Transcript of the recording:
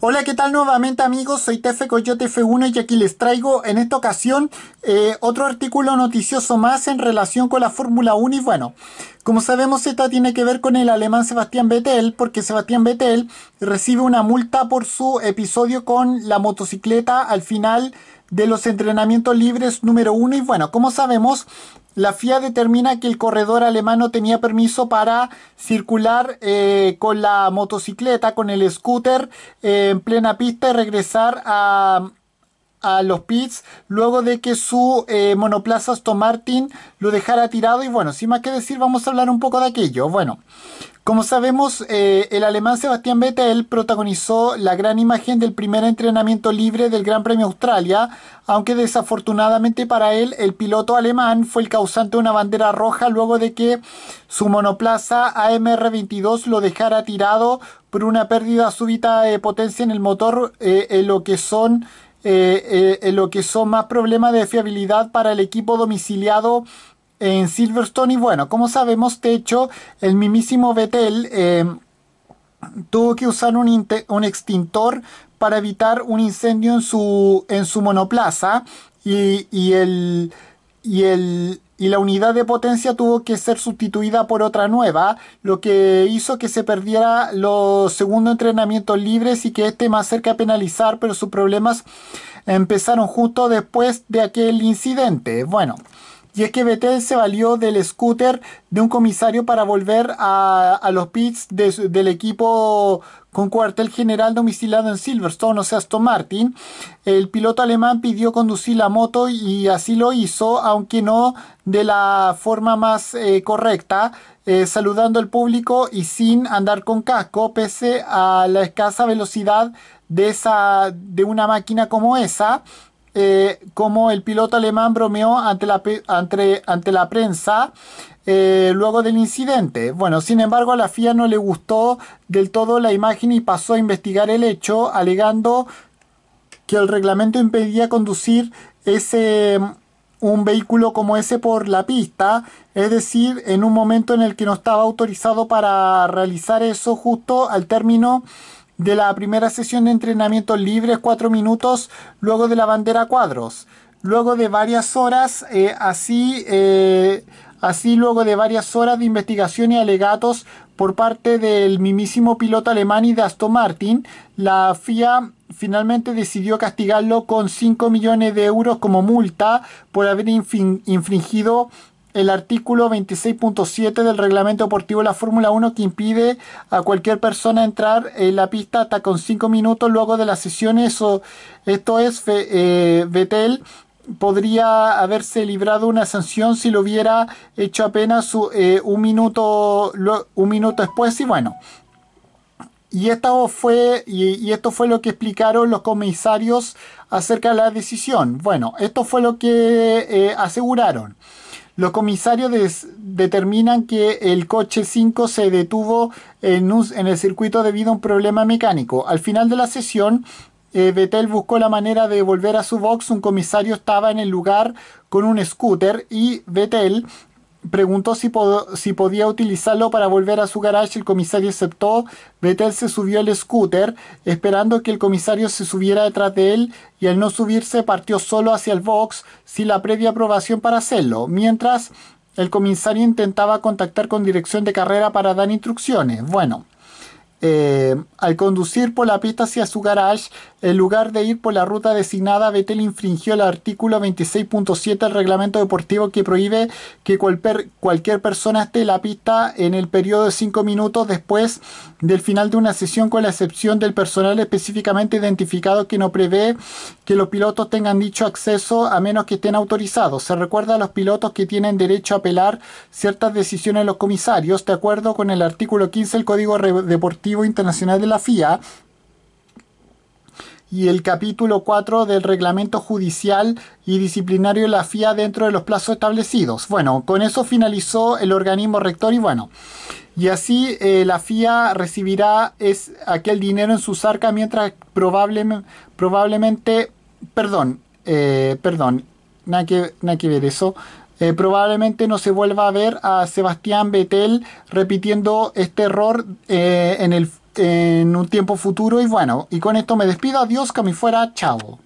Hola, ¿qué tal nuevamente amigos? Soy Tefe Coyote F1 y aquí les traigo en esta ocasión eh, otro artículo noticioso más en relación con la Fórmula 1 y bueno, como sabemos, esta tiene que ver con el alemán Sebastián Vettel, porque Sebastián Vettel recibe una multa por su episodio con la motocicleta al final de los entrenamientos libres número uno. Y bueno, como sabemos, la FIA determina que el corredor alemán no tenía permiso para circular eh, con la motocicleta, con el scooter eh, en plena pista y regresar a, a los pits luego de que su eh, monoplaza Aston Martin lo dejara tirado y bueno, sin más que decir vamos a hablar un poco de aquello. Bueno, como sabemos, eh, el alemán Sebastián Vettel protagonizó la gran imagen del primer entrenamiento libre del Gran Premio Australia, aunque desafortunadamente para él el piloto alemán fue el causante de una bandera roja luego de que su monoplaza AMR22 lo dejara tirado por una pérdida súbita de potencia en el motor, eh, en lo que son eh, eh, lo que son más problemas de fiabilidad para el equipo domiciliado en Silverstone. Y bueno, como sabemos, de hecho, el mismísimo Vettel eh, tuvo que usar un, extintor para evitar un incendio en su, monoplaza. y y el, y la unidad de potencia tuvo que ser sustituida por otra nueva, lo que hizo que se perdiera los segundos entrenamientos libres y que este más cerca a penalizar, pero sus problemas empezaron justo después de aquel incidente. Bueno. Y es que Vettel se valió del scooter de un comisario para volver a, los pits del equipo con cuartel general domiciliado en Silverstone, o sea, Aston Martin. El piloto alemán pidió conducir la moto y así lo hizo, aunque no de la forma más eh, correcta, eh, saludando al público y sin andar con casco, pese a la escasa velocidad de, esa, de una máquina como esa eh, como el piloto alemán bromeó ante la, ante, ante la prensa eh, luego del incidente. Bueno, sin embargo, a la FIA no le gustó del todo la imagen y pasó a investigar el hecho, alegando que el reglamento impedía conducir ese mm, un vehículo como ese por la pista, es decir, en un momento en el que no estaba autorizado para realizar eso justo al término de la primera sesión de entrenamiento libre, cuatro minutos, luego de la bandera cuadros. Luego de varias horas, eh, así, eh, así luego de varias horas de investigación y alegatos por parte del mismísimo piloto alemán y de Aston Martin, la FIA finalmente decidió castigarlo con 5 millones de euros como multa por haber infringido el artículo 26.7 del reglamento deportivo de la Fórmula 1 que impide a cualquier persona entrar en la pista hasta con 5 minutos luego de las sesiones. esto es, eh, Vettel podría haberse librado una sanción si lo hubiera hecho apenas eh, un, minuto, un minuto después y bueno. Y, esta fue, y, esto fue lo que explicaron los comisarios acerca de la decisión. Bueno, esto fue lo que eh, aseguraron. Los comisarios determinan que el coche 5 se detuvo en, el circuito debido a un problema mecánico. Al final de la sesión, eh, Vettel buscó la manera de volver a su box. Un comisario estaba en el lugar con un scooter y Vettel preguntó si, podía utilizarlo para volver a su garage. El comisario aceptó. Vettel se subió al scooter, esperando que el comisario se subiera detrás de él, y al no subirse partió solo hacia el box, sin la previa aprobación para hacerlo. Mientras, el comisario intentaba contactar con dirección de carrera para dar instrucciones. Bueno. Eh, al conducir por la pista hacia su garage, en lugar de ir por la ruta designada, Vettel infringió el artículo 26.7 del reglamento deportivo que prohíbe que cualquier persona esté en la pista en el periodo de 5 minutos después del final de una sesión, con la excepción del personal específicamente identificado que no prevé que los pilotos tengan dicho acceso a menos que estén autorizados. Se recuerda a los pilotos que tienen derecho a apelar ciertas decisiones de los comisarios, de acuerdo con el artículo 15 del Código Deportivo internacional de la FIA y el capítulo 4 del reglamento judicial y disciplinario de la FIA dentro de los plazos establecidos. Bueno, con eso finalizó el organismo rector y bueno, y así eh, la FIA recibirá es, aquel dinero en su arcas mientras probable, probablemente, perdón, eh, perdón, nada que, nada que ver eso, eh, probablemente no se vuelva a ver a Sebastián Vettel repitiendo este error eh, en, el, en un tiempo futuro. Y bueno, y con esto me despido. Adiós, que me fuera. Chao.